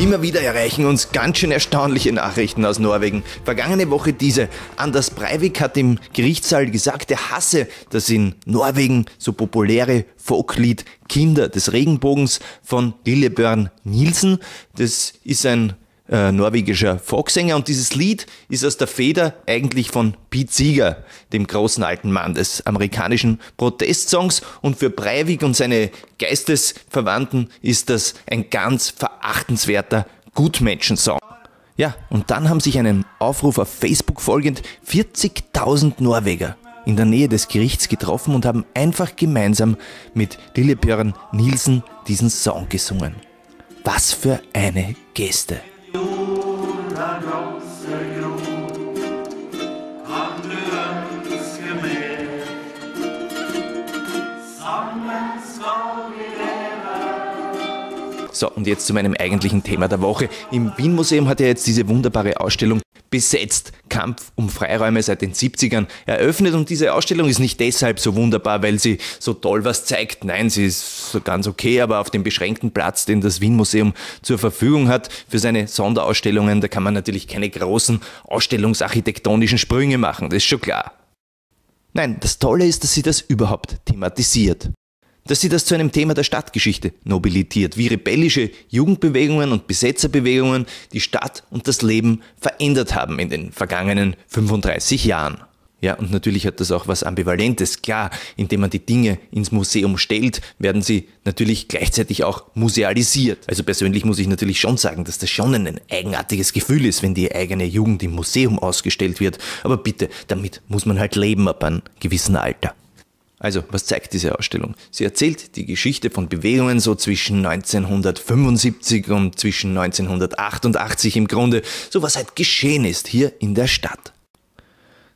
Immer wieder erreichen uns ganz schön erstaunliche Nachrichten aus Norwegen. Vergangene Woche diese. Anders Breivik hat im Gerichtssaal gesagt, er hasse das in Norwegen so populäre Folklied Kinder des Regenbogens von Lillebjörn Nielsen. Das ist ein äh, norwegischer Volkssänger. Und dieses Lied ist aus der Feder eigentlich von Pete Seeger, dem großen alten Mann des amerikanischen Protestsongs. Und für Breivik und seine Geistesverwandten ist das ein ganz verachtenswerter Gutmenschensong. Ja, und dann haben sich einem Aufruf auf Facebook folgend 40.000 Norweger in der Nähe des Gerichts getroffen und haben einfach gemeinsam mit Lillebjörn Nielsen diesen Song gesungen. Was für eine Geste! So, und jetzt zu meinem eigentlichen Thema der Woche. Im Wien-Museum hat ja jetzt diese wunderbare Ausstellung Besetzt, Kampf um Freiräume seit den 70ern eröffnet und diese Ausstellung ist nicht deshalb so wunderbar, weil sie so toll was zeigt. Nein, sie ist so ganz okay, aber auf dem beschränkten Platz, den das Wien-Museum zur Verfügung hat für seine Sonderausstellungen, da kann man natürlich keine großen ausstellungsarchitektonischen Sprünge machen, das ist schon klar. Nein, das Tolle ist, dass sie das überhaupt thematisiert dass sie das zu einem Thema der Stadtgeschichte nobilitiert, wie rebellische Jugendbewegungen und Besetzerbewegungen die Stadt und das Leben verändert haben in den vergangenen 35 Jahren. Ja, und natürlich hat das auch was Ambivalentes. Klar, indem man die Dinge ins Museum stellt, werden sie natürlich gleichzeitig auch musealisiert. Also persönlich muss ich natürlich schon sagen, dass das schon ein eigenartiges Gefühl ist, wenn die eigene Jugend im Museum ausgestellt wird. Aber bitte, damit muss man halt leben ab einem gewissen Alter. Also, was zeigt diese Ausstellung? Sie erzählt die Geschichte von Bewegungen so zwischen 1975 und zwischen 1988 im Grunde, so was halt geschehen ist hier in der Stadt.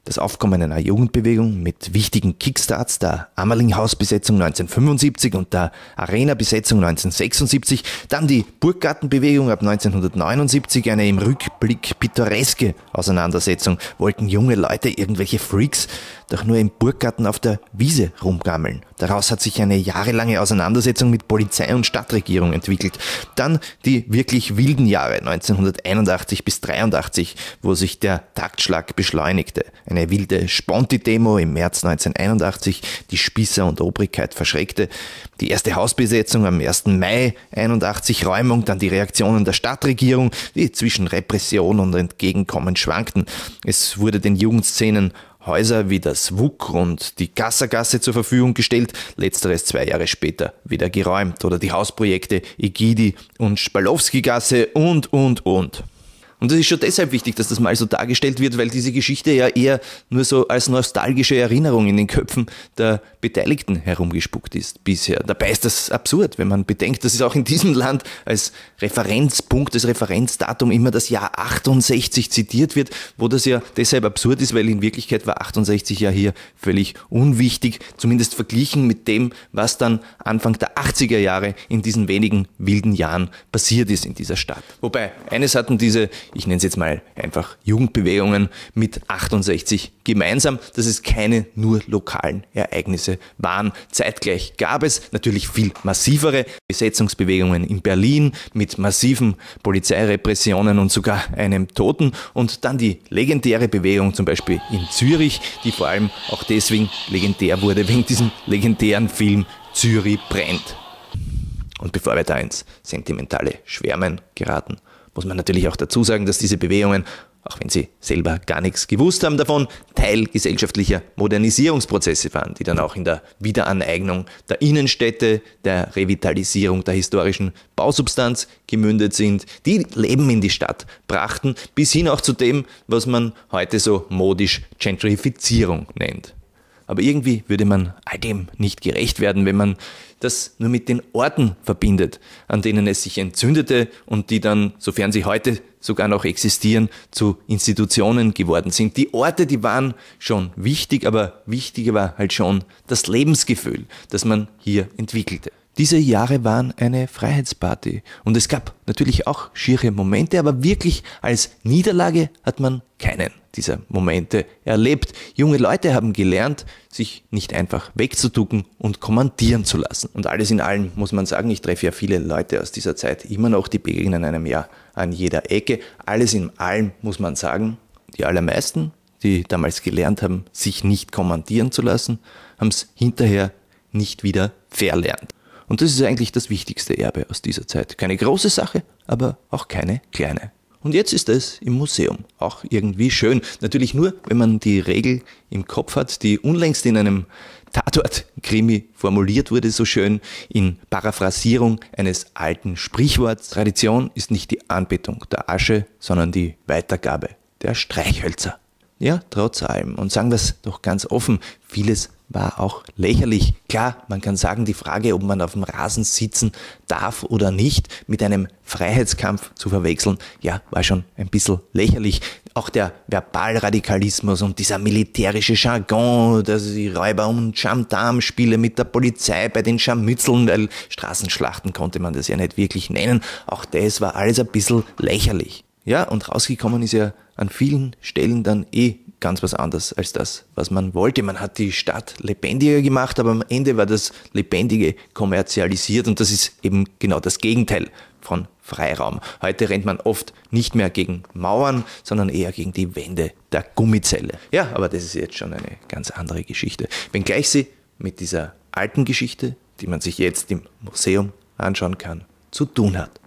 Das Aufkommen einer Jugendbewegung mit wichtigen Kickstarts der Ammerlinghausbesetzung 1975 und der Arena-Besetzung 1976, dann die Burggartenbewegung ab 1979, eine im Rückblick pittoreske Auseinandersetzung, wollten junge Leute irgendwelche Freaks doch nur im Burggarten auf der Wiese rumgammeln. Daraus hat sich eine jahrelange Auseinandersetzung mit Polizei und Stadtregierung entwickelt. Dann die wirklich wilden Jahre 1981 bis 83, wo sich der Taktschlag beschleunigte. Eine wilde Sponti-Demo im März 1981, die Spießer und Obrigkeit verschreckte. Die erste Hausbesetzung am 1. Mai 1981 Räumung, dann die Reaktionen der Stadtregierung, die zwischen Repression und Entgegenkommen schwankten. Es wurde den Jugendszenen Häuser wie das WUK und die Kassergasse zur Verfügung gestellt, letzteres zwei Jahre später wieder geräumt, oder die Hausprojekte Egidi und Spalowski-Gasse und, und, und. Und das ist schon deshalb wichtig, dass das mal so dargestellt wird, weil diese Geschichte ja eher nur so als nostalgische Erinnerung in den Köpfen der Beteiligten herumgespuckt ist bisher. Dabei ist das absurd, wenn man bedenkt, dass es auch in diesem Land als Referenzpunkt, als Referenzdatum immer das Jahr 68 zitiert wird, wo das ja deshalb absurd ist, weil in Wirklichkeit war 68 ja hier völlig unwichtig, zumindest verglichen mit dem, was dann Anfang der 80er Jahre in diesen wenigen wilden Jahren passiert ist in dieser Stadt. Wobei, eines hatten diese ich nenne es jetzt mal einfach Jugendbewegungen mit 68 gemeinsam, dass es keine nur lokalen Ereignisse waren. Zeitgleich gab es natürlich viel massivere Besetzungsbewegungen in Berlin mit massiven Polizeirepressionen und sogar einem Toten und dann die legendäre Bewegung zum Beispiel in Zürich, die vor allem auch deswegen legendär wurde, wegen diesem legendären Film Zürich brennt. Und bevor wir da ins sentimentale Schwärmen geraten, muss man natürlich auch dazu sagen, dass diese Bewegungen, auch wenn sie selber gar nichts gewusst haben davon, Teil gesellschaftlicher Modernisierungsprozesse waren, die dann auch in der Wiederaneignung der Innenstädte, der Revitalisierung der historischen Bausubstanz gemündet sind, die Leben in die Stadt brachten, bis hin auch zu dem, was man heute so modisch Gentrifizierung nennt. Aber irgendwie würde man all dem nicht gerecht werden, wenn man das nur mit den Orten verbindet, an denen es sich entzündete und die dann, sofern sie heute sogar noch existieren, zu Institutionen geworden sind. Die Orte, die waren schon wichtig, aber wichtiger war halt schon das Lebensgefühl, das man hier entwickelte. Diese Jahre waren eine Freiheitsparty und es gab natürlich auch schiere Momente, aber wirklich als Niederlage hat man keinen dieser Momente erlebt. Junge Leute haben gelernt, sich nicht einfach wegzuducken und kommandieren zu lassen. Und alles in allem muss man sagen, ich treffe ja viele Leute aus dieser Zeit immer noch, die begegnen einem ja an jeder Ecke. Alles in allem muss man sagen, die allermeisten, die damals gelernt haben, sich nicht kommandieren zu lassen, haben es hinterher nicht wieder verlernt. Und das ist eigentlich das wichtigste Erbe aus dieser Zeit. Keine große Sache, aber auch keine kleine. Und jetzt ist es im Museum. Auch irgendwie schön. Natürlich nur, wenn man die Regel im Kopf hat, die unlängst in einem Tatort-Krimi formuliert wurde, so schön in Paraphrasierung eines alten Sprichworts. Tradition ist nicht die Anbetung der Asche, sondern die Weitergabe der Streichhölzer. Ja, trotz allem. Und sagen wir es doch ganz offen, vieles war auch lächerlich. Klar, man kann sagen, die Frage, ob man auf dem Rasen sitzen darf oder nicht, mit einem Freiheitskampf zu verwechseln, ja, war schon ein bisschen lächerlich. Auch der Verbalradikalismus und dieser militärische Jargon, dass die Räuber- und Gendarm-Spiele mit der Polizei bei den Scharmützeln, weil Straßenschlachten konnte man das ja nicht wirklich nennen, auch das war alles ein bisschen lächerlich. Ja, und rausgekommen ist ja an vielen Stellen dann eh ganz was anderes als das, was man wollte. Man hat die Stadt lebendiger gemacht, aber am Ende war das Lebendige kommerzialisiert und das ist eben genau das Gegenteil von Freiraum. Heute rennt man oft nicht mehr gegen Mauern, sondern eher gegen die Wände der Gummizelle. Ja, aber das ist jetzt schon eine ganz andere Geschichte. Wenngleich sie mit dieser alten Geschichte, die man sich jetzt im Museum anschauen kann, zu tun hat.